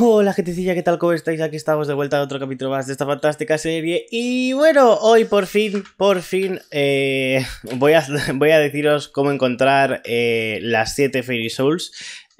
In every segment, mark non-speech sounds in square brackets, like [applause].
Hola gentecilla, ¿qué tal? ¿Cómo estáis? Aquí estamos de vuelta a otro capítulo más de esta fantástica serie Y bueno, hoy por fin, por fin eh, voy, a, [laughs] voy a deciros cómo encontrar eh, las 7 Fairy Souls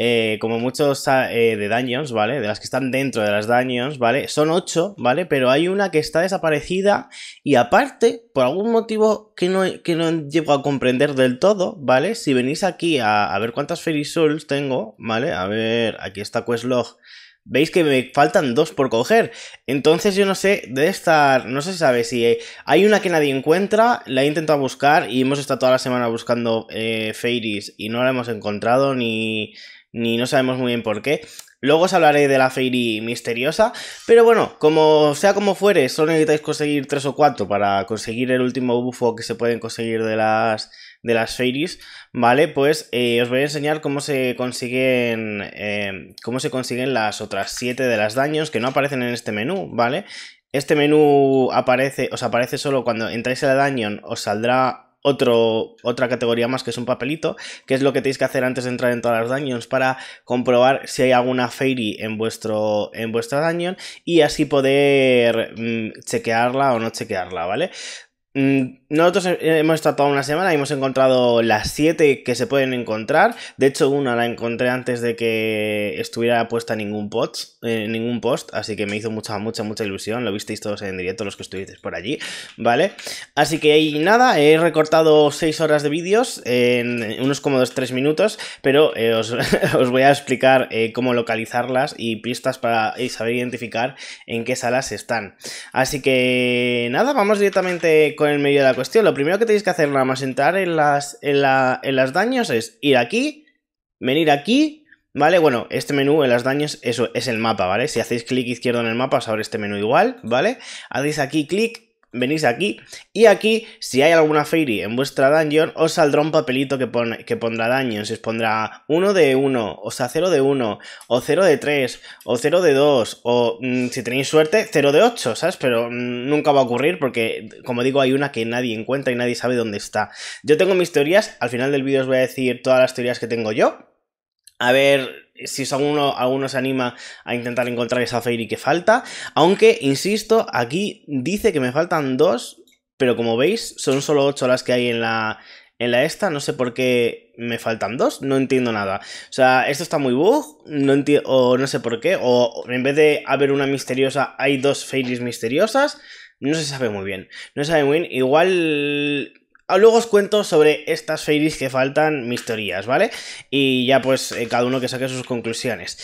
eh, como muchos de Dungeons, ¿vale? De las que están dentro de las Dungeons, ¿vale? Son 8, ¿vale? Pero hay una que está desaparecida y aparte, por algún motivo que no, que no llego a comprender del todo, ¿vale? Si venís aquí a, a ver cuántas Fairy Souls tengo, ¿vale? A ver, aquí está Questlog. Veis que me faltan dos por coger. Entonces yo no sé, debe estar, no se sabe si eh, hay una que nadie encuentra, la he intentado buscar y hemos estado toda la semana buscando eh, Fairies y no la hemos encontrado ni, ni no sabemos muy bien por qué. Luego os hablaré de la Fairy misteriosa, pero bueno, como sea como fuere, solo necesitáis conseguir tres o cuatro para conseguir el último bufo que se pueden conseguir de las de las fairies, ¿vale? Pues eh, os voy a enseñar cómo se consiguen eh, cómo se consiguen las otras 7 de las daños que no aparecen en este menú, ¿vale? Este menú aparece, os aparece solo cuando entráis en la dañón, os saldrá otro, otra categoría más que es un papelito, que es lo que tenéis que hacer antes de entrar en todas las daños para comprobar si hay alguna fairy en, vuestro, en vuestra dungeon y así poder mm, chequearla o no chequearla, ¿vale? Mm, nosotros hemos estado toda una semana y hemos encontrado las 7 que se pueden encontrar. De hecho, una la encontré antes de que estuviera puesta ningún post, eh, ningún post, así que me hizo mucha, mucha, mucha ilusión. Lo visteis todos en directo, los que estuvisteis por allí, ¿vale? Así que ahí nada, he recortado 6 horas de vídeos en unos como cómodos 3 minutos, pero eh, [laughs] os, voy a explicar eh, cómo localizarlas y pistas para saber identificar en qué salas están. Así que nada, vamos directamente con en medio de la cuestión. Lo primero que tenéis que hacer nada más entrar en las, en, en las daños es ir aquí, venir aquí, ¿vale? Bueno, este menú en las daños eso es el mapa, ¿vale? Si hacéis clic izquierdo en el mapa os abre este menú igual, ¿vale? Hacéis aquí clic venís aquí y aquí, si hay alguna Fairy en vuestra dungeon, os saldrá un papelito que, pondrá que pondrá Os pondrá 1 de 1, o sea, 0 de 1, o 0 de 3, o 0 de 2, o mm, si tenéis suerte, 0 de 8, ¿sabes? Pero mm, nunca va a ocurrir porque, como digo, hay una que nadie encuentra y nadie sabe dónde está. Yo tengo mis teorías, al final del vídeo os voy a decir todas las teorías que tengo yo. A ver, eh, si alguno, se anima a intentar encontrar esa Fairy que falta. Aunque, insisto, aquí dice que me faltan dos, pero como veis, son solo ocho las que hay en la, en la esta, no sé por qué me faltan dos, no entiendo nada. O sea, esto está muy bug, no o no sé por qué, o en vez de haber una misteriosa, hay dos fairies misteriosas, no se sabe muy bien. No se sabe muy bien, igual Ah, luego os cuento sobre estas fairies que faltan, mis teorías, ¿vale? Y ya pues eh, cada uno que saque sus conclusiones.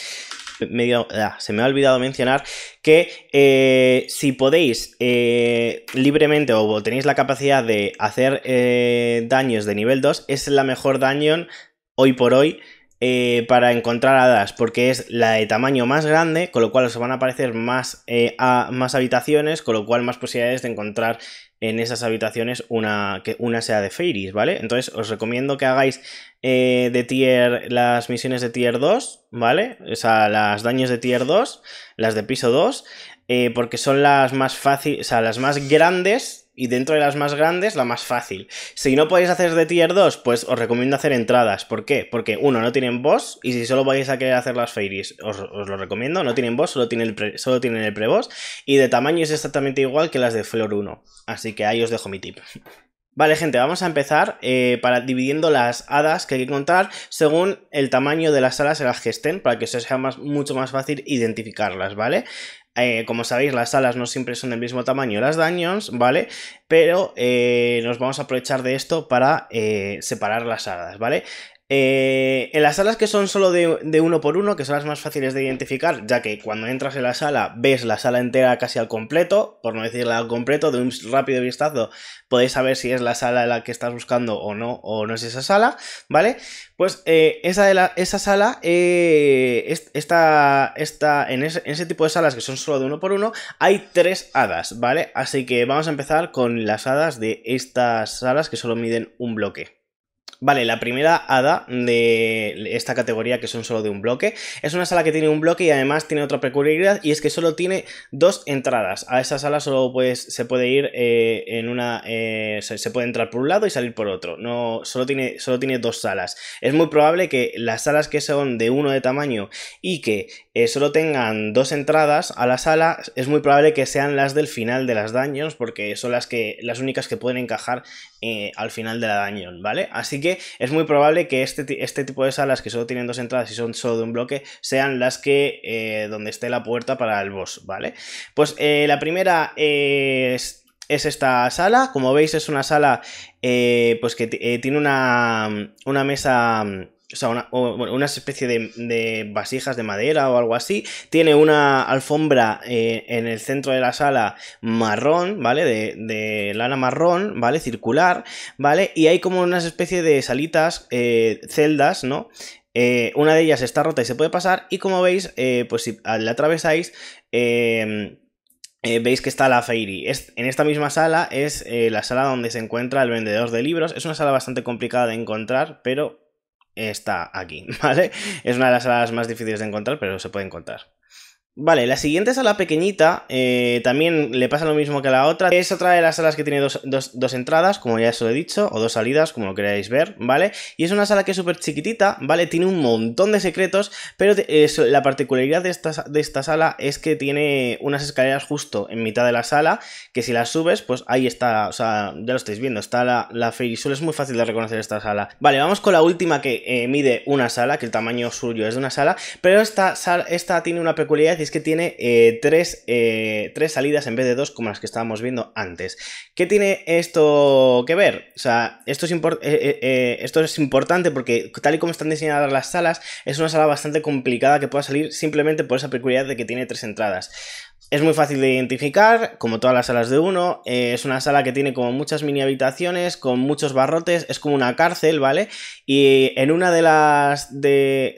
Ah, se me ha olvidado mencionar que eh, si podéis eh, libremente o tenéis la capacidad de hacer daños de nivel 2, es la mejor daño hoy por hoy eh, para encontrar hadas, porque es la de tamaño más grande, con lo cual os van a aparecer más, eh, a, más habitaciones, con lo cual más posibilidades de encontrar en esas habitaciones una, que una sea de Fairies, ¿vale? Entonces os recomiendo que hagáis eh, de tier las misiones de tier 2, ¿vale? O sea, las daños de tier 2, las de piso 2, porque son las más fáciles, o sea, las más grandes y dentro de las más grandes, la más fácil. Si no podéis hacer de tier 2, pues os recomiendo hacer entradas. ¿Por qué? Porque uno, no tienen boss, y si solo vais a querer hacer las fairies, os, lo recomiendo, no tienen boss, solo tienen el pre, y de tamaño es exactamente igual que las de Flor 1. Así que ahí os dejo mi tip. Vale, gente, vamos a empezar eh, para dividiendo las hadas que hay que encontrar según el tamaño de las alas en las que estén, para que eso sea mucho más fácil identificarlas, ¿vale? Eh, como sabéis, las alas no siempre son del mismo tamaño las daños, ¿vale? Pero eh, nos vamos a aprovechar de esto para eh, separar las alas, ¿vale? Eh, en las salas que son solo de, uno por uno, que son las más fáciles de identificar, ya que cuando entras en la sala ves la sala entera casi al completo, por no decirla al completo, de un rápido vistazo podéis saber si es la sala en la que estás buscando o no, o no es esa sala, ¿vale? Pues eh, esa, esa sala eh, está, en, ese, en ese tipo de salas que son solo de uno por uno, hay tres hadas, ¿vale? Así que vamos a empezar con las hadas de estas salas que solo miden un bloque. Vale, la primera hada de esta categoría, que son solo de un bloque, es una sala que tiene un bloque y además tiene otra peculiaridad, y es que solo tiene dos entradas. A esa sala solo pues, se puede ir eh, en una. Eh, se puede entrar por un lado y salir por otro. No, solo tiene, tiene dos salas. Es muy probable que las salas que son de uno de tamaño y que eh, solo tengan dos entradas a la sala, es muy probable que sean las del final de las daños, porque son las que. las únicas que pueden encajar al final de la dañón, ¿vale? Así que es muy probable que este, este, tipo de salas que solo tienen dos entradas y son solo de un bloque sean las que eh, donde esté la puerta para el boss, ¿vale? Pues eh, la primera eh, es esta sala. Como veis, es una sala pues que tiene una, una mesa o sea, una, especie de, vasijas de madera o algo así. Tiene una alfombra eh, en el centro de la sala marrón, ¿vale? De, lana marrón, ¿vale? Circular, ¿vale? Y hay como una especie de salitas, eh, celdas, ¿no? Eh, una de ellas está rota y se puede pasar. Y como veis, pues si la atravesáis, em, veis que está la Fairy. en esta misma sala es la sala donde se encuentra el vendedor de libros. Es una sala bastante complicada de encontrar, pero está aquí, [laughs] ¿vale? Es una de las salas más difíciles de encontrar, pero se puede encontrar. Vale, la siguiente sala pequeñita eh, también le pasa lo mismo que a la otra. Es otra de las salas que tiene dos, entradas, como ya os lo he dicho, o dos salidas, como lo queráis ver, ¿vale? Y es una sala que es súper chiquitita, ¿vale? Tiene un montón de secretos, pero la particularidad de esta, de esta sala es que tiene unas escaleras justo en mitad de la sala, que si las subes, pues ahí está, o sea, ya lo estáis viendo, está la, la Fairy es muy fácil de reconocer esta sala. Vale, vamos con la última que eh, mide una sala, que el tamaño suyo es de una sala, pero esta, esta tiene una peculiaridad es que tiene eh, eh, tres, salidas en vez de dos como las que estábamos viendo antes. ¿Qué tiene esto que ver? O sea, esto es, eh, esto es importante porque tal y como están diseñadas las salas, es una sala bastante complicada que pueda salir simplemente por esa peculiaridad de que tiene tres entradas. Es muy fácil de identificar, como todas las salas de uno. Eh, es una sala que tiene como muchas mini habitaciones, con muchos barrotes, es como una cárcel, ¿vale? Y en una de las, de,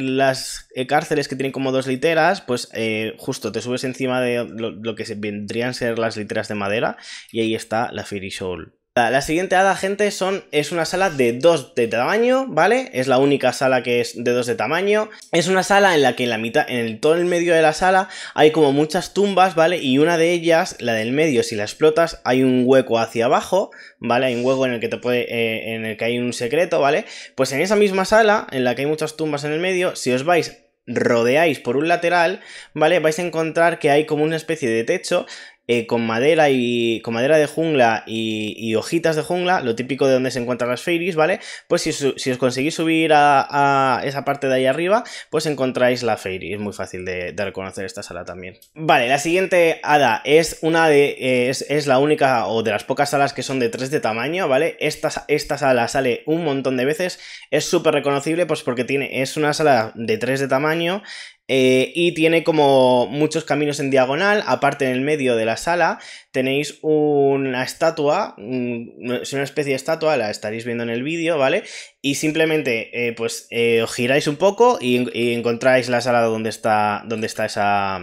las eh, cárceles que tienen como dos literas, pues eh, justo te subes encima de lo, lo que vendrían a ser las literas de madera y ahí está la Fairy Soul. La siguiente hada, gente, son, es una sala de dos de tamaño, ¿vale? Es la única sala que es de dos de tamaño. Es una sala en la que en la mitad, en el, todo el medio de la sala, hay como muchas tumbas, ¿vale? Y una de ellas, la del medio, si la explotas, hay un hueco hacia abajo, ¿vale? Hay un hueco en el que te puede, eh, en el que hay un secreto, ¿vale? Pues en esa misma sala, en la que hay muchas tumbas en el medio, si os vais rodeáis por un lateral, ¿vale? Vais a encontrar que hay como una especie de techo eh, con madera y con madera de jungla y, hojitas de jungla, lo típico de donde se encuentran las fairies, ¿vale? Pues si, os conseguís subir a, esa parte de ahí arriba, pues encontráis la fairy. Es muy fácil de, reconocer esta sala también. Vale, la siguiente hada es una de. Eh, es, la única o de las pocas salas que son de 3 de tamaño, ¿vale? Esta, sala sale un montón de veces. Es súper reconocible, pues porque tiene. Es una sala de 3 de tamaño. Eh, y tiene como muchos caminos en diagonal, aparte en el medio de la sala tenéis una estatua, mm, es una especie de estatua, la estaréis viendo en el vídeo, ¿vale? Y simplemente eh, pues eh, os giráis un poco y, y, encontráis la sala donde está, donde está esa,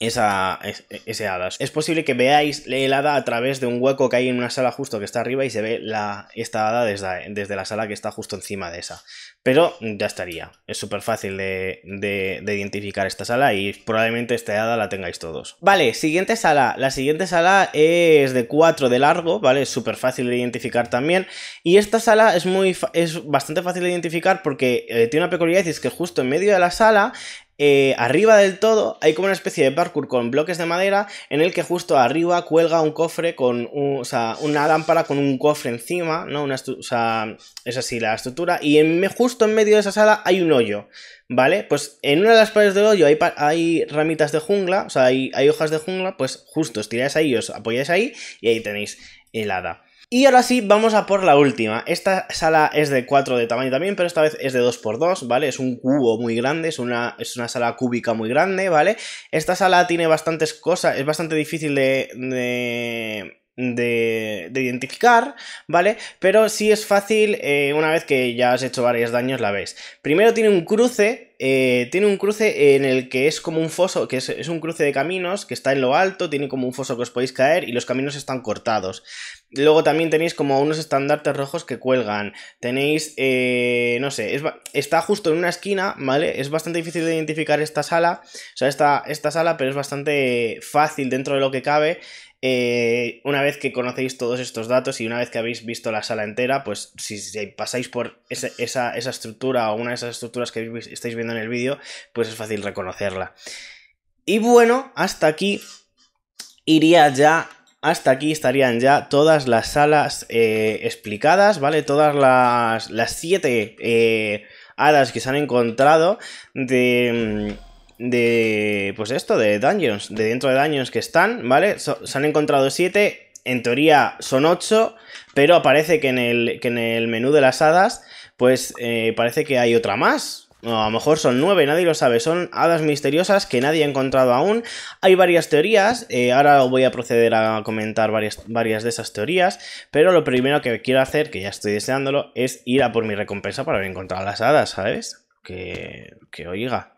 esa, ese hada. Es posible que veáis la hada a través de un hueco que hay en una sala justo que está arriba y se ve la, esta hada desde, la sala que está justo encima de esa. Pero ya estaría. Es súper fácil de, identificar esta sala y probablemente esta hada la tengáis todos. Vale, siguiente sala. La siguiente sala es de 4 de largo, ¿vale? Es súper fácil de identificar también. Y esta sala es, muy, es bastante fácil de identificar porque eh, tiene una peculiaridad y es que justo en medio de la sala eh, arriba del todo hay como una especie de parkour con bloques de madera en el que justo arriba cuelga un cofre con una lámpara con un cofre encima, ¿no? es así la estructura. Y justo en medio de esa sala hay un hoyo, ¿vale? Pues en una de las paredes del hoyo hay, ramitas de jungla, o sea, hay, hojas de jungla, pues justo os tiráis ahí, os apoyáis ahí y ahí tenéis el hada. Y ahora sí, vamos a por la última. Esta sala es de 4 de tamaño también, pero esta vez es de 2x2, ¿vale? Es un cubo muy grande, es una, es una sala cúbica muy grande, ¿vale? Esta sala tiene bastantes cosas, es bastante difícil de, de de, identificar, ¿vale? Pero sí es fácil eh, una vez que ya has hecho varios daños, la ves. Primero tiene un cruce, eh, tiene un cruce en el que es como un foso, que es, un cruce de caminos, que está en lo alto, tiene como un foso que os podéis caer y los caminos están cortados. Luego también tenéis como unos estandartes rojos que cuelgan. Tenéis, eh, no sé, está justo en una esquina, ¿vale? Es bastante difícil de identificar esta sala, o sea, esta sala, pero es bastante fácil dentro de lo que cabe eh, una vez que conocéis todos estos datos y una vez que habéis visto la sala entera, pues si, pasáis por esa, estructura o una de esas estructuras que estáis viendo en el vídeo, pues es fácil reconocerla. Y bueno, hasta aquí iría ya, hasta aquí estarían ya todas las salas eh, explicadas, ¿vale? Todas las, las siete eh, hadas que se han encontrado de... Mm, de, pues esto, de dungeons, de dentro de dungeons que están, ¿vale? se han encontrado 7, en teoría son 8, pero aparece que en el, en el menú de las hadas, pues eh, parece que hay otra más. O a lo mejor son 9, nadie lo sabe. Son hadas misteriosas que nadie ha encontrado aún. Hay varias teorías. Eh, ahora voy a proceder a comentar varias, varias de esas teorías. Pero lo primero que quiero hacer, que ya estoy deseándolo, es ir a por mi recompensa para haber encontrado las hadas, ¿sabes? Que, que oiga.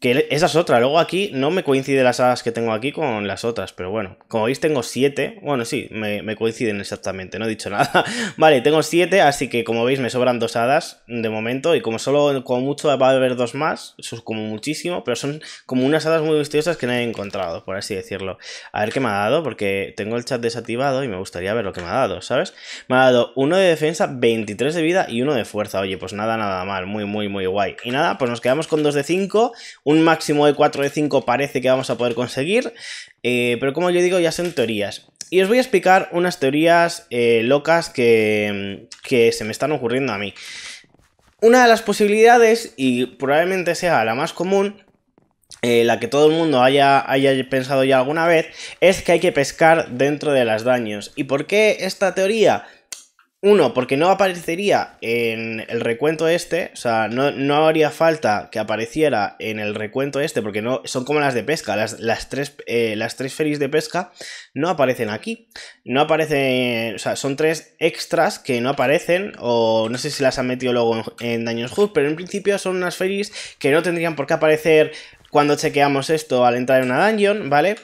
Que esa es otra. Luego aquí no me coinciden las hadas que tengo aquí con las otras, pero bueno. Como veis tengo 7. Bueno, sí, me, coinciden exactamente, no he dicho [laughs] nada. vale, tengo 7, así que como veis me sobran dos hadas de momento. Y como solo, como mucho va a haber dos más, eso es como muchísimo, pero son como unas hadas muy vistosas que no he encontrado, por así decirlo. A ver qué me ha dado, porque tengo el chat desactivado y me gustaría ver lo que me ha dado, ¿sabes? Me ha dado uno de defensa, 23 de vida y uno de fuerza. Oye, pues nada, nada mal, muy, muy, muy guay. Y nada, pues nos quedamos con dos de 5 un máximo de 4 de 5 parece que vamos a poder conseguir, eh, pero como yo digo, ya son teorías. Y os voy a explicar unas teorías eh, locas que, se me están ocurriendo a mí. Una de las posibilidades, y probablemente sea la más común, eh, la que todo el mundo haya, haya, pensado ya alguna vez, es que hay que pescar dentro de las daños. ¿Y por qué esta teoría? Uno, porque no aparecería en el recuento este, o sea, no, haría falta que apareciera en el recuento este, porque no son como las de pesca, las, las tres, eh, las tres ferries de pesca no aparecen aquí, no aparecen, o sea, son tres extras que no aparecen, o no sé si las han metido luego en, Dungeons Daños pero en principio son unas ferries que no tendrían por qué aparecer cuando chequeamos esto al entrar en una dungeon, ¿vale?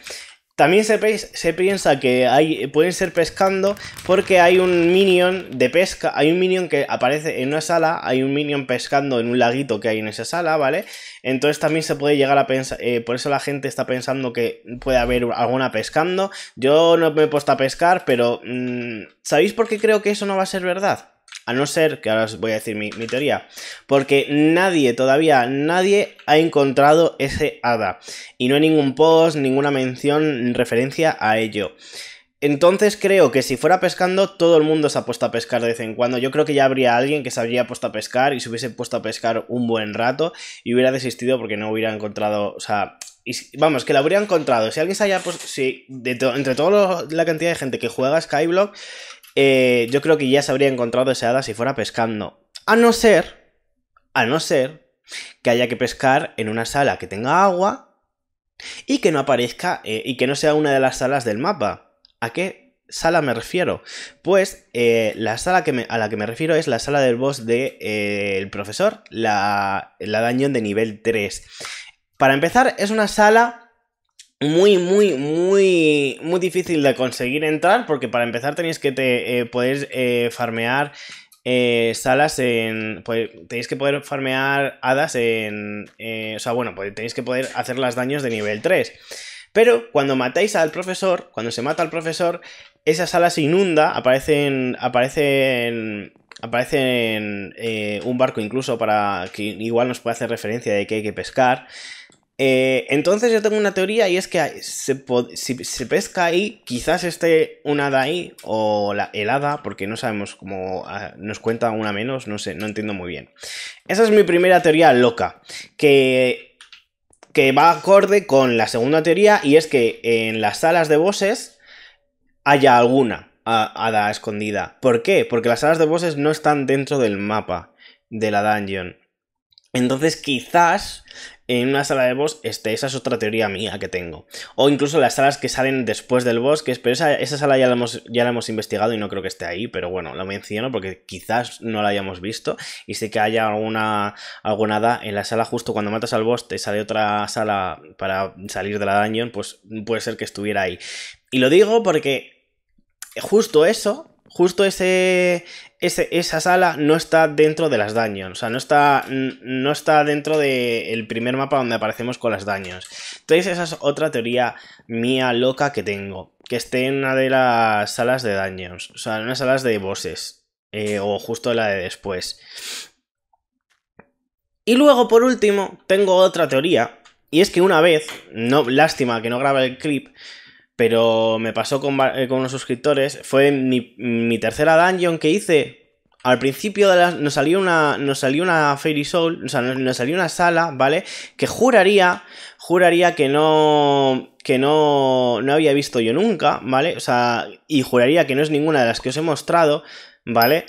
También se, piensa que hay, pueden ser pescando porque hay un minion de pesca, hay un minion que aparece en una sala, hay un minion pescando en un laguito que hay en esa sala, ¿vale? Entonces también se puede llegar a pensar, eh, por eso la gente está pensando que puede haber alguna pescando. Yo no me he puesto a pescar, pero mm, ¿sabéis por qué creo que eso no va a ser verdad? A no ser que ahora os voy a decir mi, teoría. Porque nadie, todavía nadie ha encontrado ese hada. Y no hay ningún post, ninguna mención referencia a ello. Entonces creo que si fuera pescando, todo el mundo se ha puesto a pescar de vez en cuando. Yo creo que ya habría alguien que se habría puesto a pescar y se hubiese puesto a pescar un buen rato y hubiera desistido porque no hubiera encontrado, o sea, vamos, que la hubiera encontrado. Si alguien se haya puesto si, entre toda la cantidad de gente que juega Skyblock, eh, yo creo que ya se habría encontrado esa hada si fuera pescando. A no ser, a no ser que haya que pescar en una sala que tenga agua y que no aparezca eh, y que no sea una de las salas del mapa. ¿A qué sala me refiero? Pues eh, la sala a la que me refiero es la sala del boss del profesor, la, la de nivel 3. Para empezar, es una sala muy, muy, muy, muy difícil de conseguir entrar porque para empezar tenéis que te, eh, poder eh, farmear eh, salas en... Pues, tenéis que poder farmear hadas en... o sea, bueno, pues tenéis que poder hacer las daños de nivel 3. Pero cuando matáis al profesor, cuando se mata al profesor, esa sala se inunda, aparecen... aparecen aparecen en un barco incluso para que igual nos puede hacer referencia de que hay que pescar. Eh, entonces yo tengo una teoría y es que si se pesca ahí, quizás esté un hada ahí o la, el hada, porque no sabemos cómo ah, nos cuenta una menos, no sé, no entiendo muy bien. Esa es mi primera teoría loca, que, que va acorde con la segunda teoría y es que en las salas de bosses haya alguna ah, hada escondida. ¿Por qué? Porque las salas de bosses no están dentro del mapa de la dungeon. Entonces quizás en una sala de boss esté, esa es otra teoría mía que tengo. O incluso las salas que salen después del boss, pero esa, sala ya la, hemos, ya la hemos investigado y no creo que esté ahí, pero bueno, lo menciono porque quizás no la hayamos visto y sé que haya alguna, alguna en la sala justo cuando matas al boss, te sale otra sala para salir de la dungeon, pues puede ser que estuviera ahí. Y lo digo porque justo eso justo ese, esa sala no está dentro de las dungeons, o sea, no está, no está dentro del primer mapa donde aparecemos con las dungeons. Entonces esa es otra teoría mía loca que tengo, que esté en una de las salas de dungeons, o sea, en unas salas de bosses, eh, o justo la de después. Y luego, por último, tengo otra teoría, y es que una vez, no, lástima que no graba el clip, pero me pasó con, eh, con unos suscriptores. Fue mi, tercera dungeon que hice. Al principio de la, nos salió una. salió una Fairy Soul. O sea, nos, salió una sala, ¿vale? Que juraría. Juraría que no. Que no. No había visto yo nunca, ¿vale? O sea. Y juraría que no es ninguna de las que os he mostrado. ¿vale?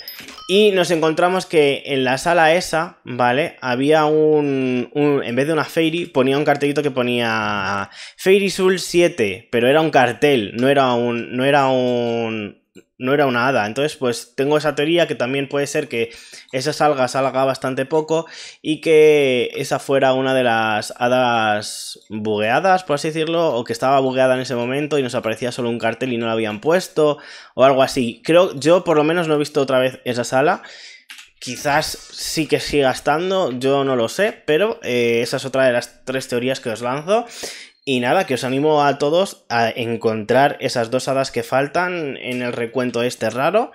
Y nos encontramos que en la sala esa, ¿vale? Había un, en vez de una Fairy, ponía un cartelito que ponía Fairy Soul 7, pero era un cartel, no era un, no era un, no era una hada. Entonces, pues tengo esa teoría que también puede ser que esa salga salga bastante poco y que esa fuera una de las hadas bugueadas, por así decirlo, o que estaba bugueada en ese momento y nos aparecía solo un cartel y no la habían puesto o algo así. Creo, yo por lo menos no he visto otra vez esa sala. Quizás sí que siga estando, yo no lo sé, pero eh, esa es otra de las tres teorías que os lanzo. Y nada, que os animo a todos a encontrar esas dos hadas que faltan en el recuento este raro.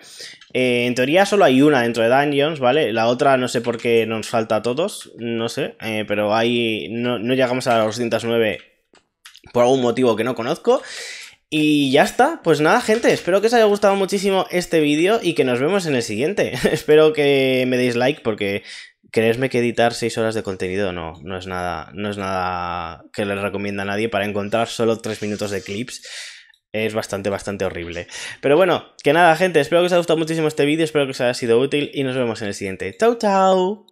Eh, en teoría solo hay una dentro de Dungeons, ¿vale? La otra no sé por qué nos falta a todos, no sé, eh, pero ahí no, llegamos a los 209 por algún motivo que no conozco. Y ya está, pues nada gente, espero que os haya gustado muchísimo este vídeo y que nos vemos en el siguiente. [laughs] espero que me deis like porque creerme que editar 6 horas de contenido no, no es nada, no es nada que le recomienda a nadie para encontrar solo 3 minutos de clips. Es bastante, bastante horrible. Pero bueno, que nada, gente. Espero que os haya gustado muchísimo este vídeo. Espero que os haya sido útil. Y nos vemos en el siguiente. ¡Chao, chao!